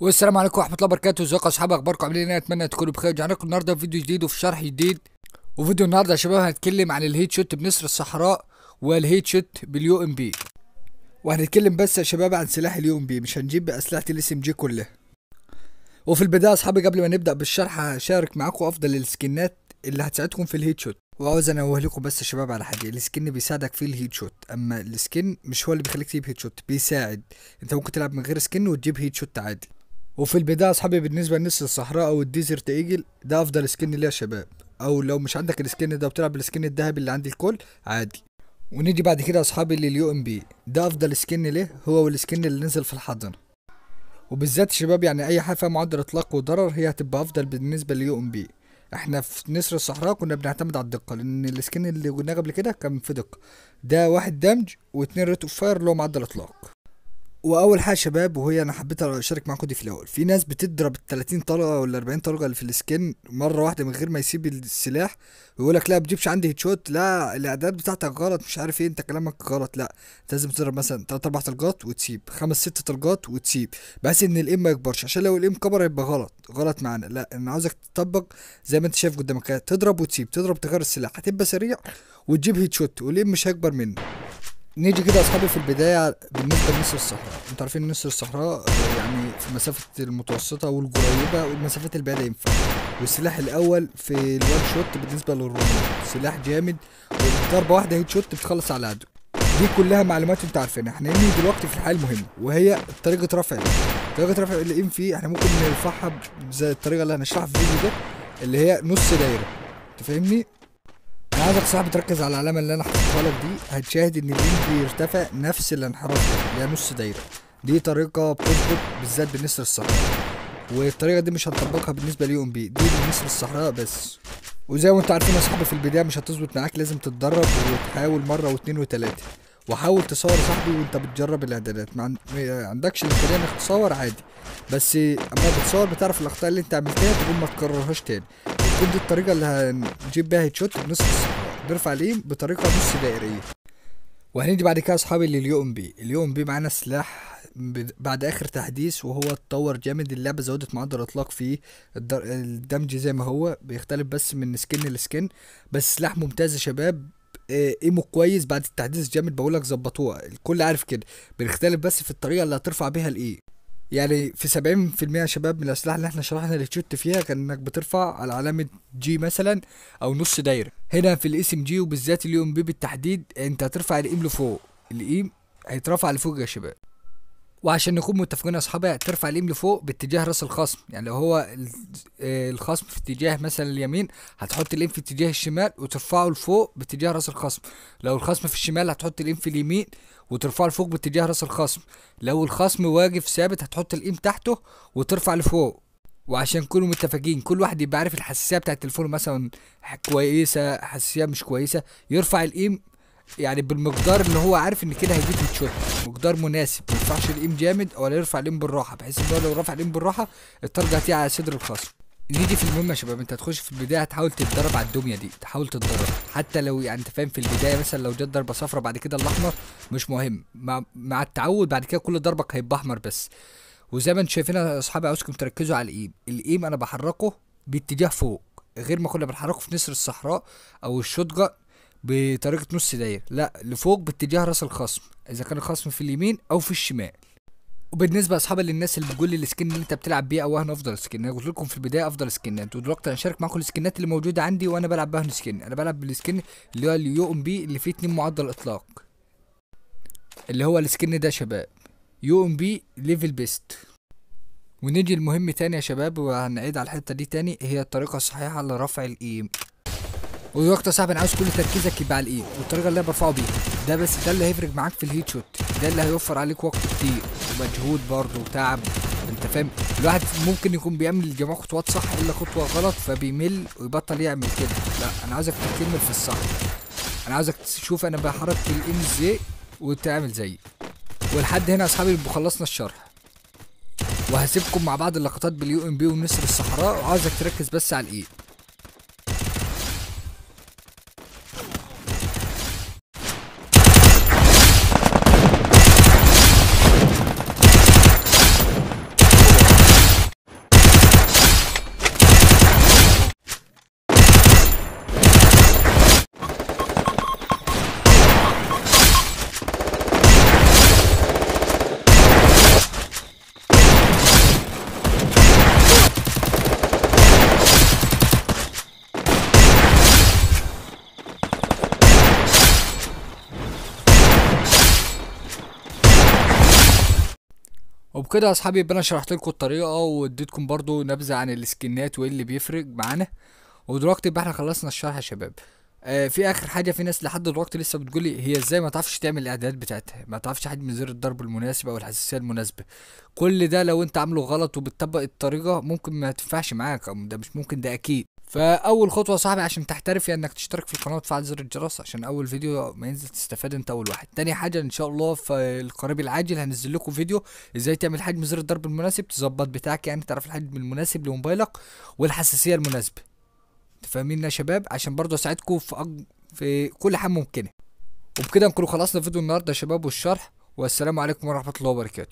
والسلام عليكم ورحمه الله وبركاته ازيكم اصحاب اخباركم عاملين ايه اتمنى تكونوا بخير رجعنا لكم النهارده في فيديو جديد وفي شرح جديد وفيديو النهارده يا شباب هنتكلم عن الهيت شوت بنسر الصحراء والهيت شوت باليو ام بي وهنتكلم بس يا شباب عن سلاح اليو ام بي مش هنجيب اسلحه الاس ام جي كلها وفي البدايه اصحابي قبل ما نبدا بالشرح هشارك معاكم افضل السكنات اللي هتساعدكم في الهيت شوت وعاوز انا لكم بس يا شباب على حاجه السكن بيساعدك في الهيت شوت اما السكن مش هو اللي بيخليك تجيب هيت شوت بيساعد انت ممكن تلعب من غير سكن وتجيب هيت شوت عادي وفي البدايه اصحابي بالنسبه لنسر الصحراء او الديزرت ايجل ده افضل سكن ليا يا شباب او لو مش عندك السكن ده وبتلعب بالسكن الذهبي اللي عند الكل عادي ونيجي بعد كده اصحابي لليو ام بي ده افضل سكن ليه هو والسكن اللي نزل في الحضانه وبالذات شباب يعني اي حاجه فيها معدل اطلاق وضرر هي هتبقى افضل بالنسبه لليو ام بي احنا في نسر الصحراء كنا بنعتمد على الدقه لان السكين اللي قلناه قبل كده كان في دقه ده واحد دمج واتنين ريت اوف فاير اللي هو معدل اطلاق واول حاجه شباب وهي انا حبيت اشارك معاكم دي في الاول في ناس بتضرب ال 30 طلقه ولا 40 طلقه اللي في السكن مره واحده من غير ما يسيب السلاح ويقول لك لا ما بتجيبش عندي هيد شوت لا الاعداد بتاعتك غلط مش عارف ايه انت كلامك غلط لا انت لازم تضرب مثلا 3 4 طلقات وتسيب 5 6 طلقات وتسيب بحيث ان الام ما يكبرش عشان لو الام كبر هيبقى غلط غلط معانا لا انا عاوزك تطبق زي ما انت شايف قدامك تضرب وتسيب تضرب تغير السلاح هتبقى سريع وتجيب هيد شوت والام مش هيكبر منه نيجي كده اصحابي في البدايه بالنسبه لمصر الصحراء انتوا عارفين مصر الصحراء آه، يعني في مسافه المتوسطه والقريبه والمسافات البعيده ينفع والسلاح الاول في الوان شوت بالنسبه للرومان سلاح جامد وضربه واحده هيد شوت بتخلص على العدو دي كلها معلومات انتوا عارفينها احنا هنيجي دلوقتي في الحاله المهمه وهي طريقه رفع الام طريقه رفع الام في احنا ممكن نرفعها زي الطريقه اللي هنشرحها في الفيديو ده اللي هي نص دايره انت فاهمني انا عايزك صاحبي تركز على العلامه اللي انا حاططها لك دي هتشاهد ان البيم بيرتفع نفس الانحراف ده نص دايره دي طريقه بتظبط بالذات بالنسر الصحراء والطريقه دي مش هنطبقها بالنسبه ليوم بي دي بالنسبه للصحراء بس وزي ما انتم عارفين يا صاحبي في البدايه مش هتظبط معاك لازم تتدرب وتحاول مره واتنين وتلاته وحاول تصور يا صاحبي وانت بتجرب الاعدادات ما عندكش الامكانيه انك تصور عادي بس اما بتصور بتعرف الاخطاء اللي انت عملتها تقوم ما تكررهاش تاني ودي الطريقة اللي هنجيب بيها هيد شوت بنص بيرفع نرفع الإيم بطريقة نص دائرية وهندي بعد كده أصحابي لليو ام بي اليو ام بي معانا سلاح بعد اخر تحديث وهو اتطور جامد اللعبه زودت معدل اطلاق فيه الدمج زي ما هو بيختلف بس من سكن لسكن بس سلاح ممتاز يا شباب آه، ايمو كويس بعد التحديث جامد بقولك ظبطوها الكل عارف كده بنختلف بس في الطريقه اللي هترفع بيها الايه يعني في في يا شباب من الاسلحه اللي احنا شرحنا اللي تشوت فيها كان انك بترفع على علامه جي مثلا او نص دايره هنا في الاس ام جي وبالذات اليوم بي بالتحديد انت هترفع الايم لفوق الايم هيترفع لفوق يا شباب وعشان نكون متفقين يا اصحابي ترفع اليم لفوق باتجاه راس الخصم يعني لو هو آه، الخصم في اتجاه مثلا اليمين هتحط اليم في اتجاه الشمال وترفعه لفوق باتجاه راس الخصم لو الخصم في الشمال هتحط الايم في اليمين وترفعه لفوق باتجاه راس الخصم لو الخصم واقف ثابت هتحط الايم تحته وترفع لفوق وعشان نكون متفقين كل واحد يبقى عارف الحساسيه بتاعه التليفون مثلا كويسه حساسيه مش كويسه يرفع الايم يعني بالمقدار اللي هو عارف ان كده هيجيب هيد مقدار مناسب ما يرفعش الايم جامد ولا يرفع الايم بالراحه بحيث ان هو لو رفع الايم بالراحه الترجع هتيجي على صدر الخصم نيجي في المهم يا شباب انت هتخش في البدايه هتحاول تتدرب على الدميه دي تحاول تتدرب حتى لو يعني انت فاهم في البدايه مثلا لو جت ضربه صفراء بعد كده الاحمر مش مهم مع, مع التعود بعد كده كل ضربك هيبقى احمر بس وزي ما انتم شايفين يا اصحابي عاوزكم تركزوا على الايم الايم انا بحركه باتجاه فوق غير ما كنا بنحركه في نسر الصحراء او الشوتجر بطريقة نص دايرة لا لفوق باتجاه راس الخصم اذا كان الخصم في اليمين او في الشمال وبالنسبه اصحاب للناس اللي بتقول لي السكن اللي انت بتلعب بيه او اهنا افضل سكن انا قلت لكم في البدايه افضل سكن انتوا دلوقتي هنشارك معاكم السكنات اللي موجوده عندي وانا بلعب بهن سكن انا بلعب بالسكن اللي هو اليو ام بي اللي فيه اتنين معدل اطلاق اللي هو السكن ده يا شباب ام بي ليفل بيست ونيجي لمهم تاني يا شباب وهنعيد على الحته دي تاني هي الطريقه الصحيحه لرفع الايم ويوقت يا صاحبي انا عاوز كل تركيزك يبقى على الايد والطريقه اللي انا برفعه بيها ده بس ده اللي هيفرق معاك في الهيت شوت ده اللي هيوفر عليك وقت كتير ومجهود برضه وتعب انت فاهم الواحد ممكن يكون بيعمل الجماعه خطوات صح الا خطوه غلط فبيمل ويبطل يعمل كده لا انا عاوزك تكمل في الصح انا عاوزك تشوف انا بحرك الام ازاي وتعمل زيي ولحد هنا يا اصحابي خلصنا الشرح وهسيبكم مع بعض اللقطات باليو ام بي ونسر الصحراء وعاوزك تركز بس على الايد وبكده يا اصحابي يبقى انا شرحت لكم الطريقه واديتكم برضو نبذه عن السكنات وايه اللي بيفرق معانا ودلوقتي يبقى احنا خلصنا الشرح يا شباب آه في اخر حاجه في ناس لحد دلوقتي لسه بتقول لي هي ازاي ما تعرفش تعمل الاعدادات بتاعتها ما تعرفش حد من زر الضرب المناسب او الحساسيه المناسبه كل ده لو انت عامله غلط وبتطبق الطريقه ممكن ما تنفعش معاك او ده مش ممكن ده اكيد فاول خطوه صاحبي عشان تحترف هي انك تشترك في القناه وتفعل زر الجرس عشان اول فيديو ما ينزل تستفاد انت اول واحد تاني حاجه ان شاء الله في القريب العاجل هنزل لكم فيديو ازاي تعمل حجم زر الضرب المناسب تظبط بتاعك يعني تعرف الحجم المناسب لموبايلك والحساسيه المناسبه انتوا فاهمين يا شباب عشان برضه اساعدكم في أج... في كل حاجه ممكنه وبكده نكون خلصنا فيديو النهارده يا شباب والشرح والسلام عليكم ورحمه الله وبركاته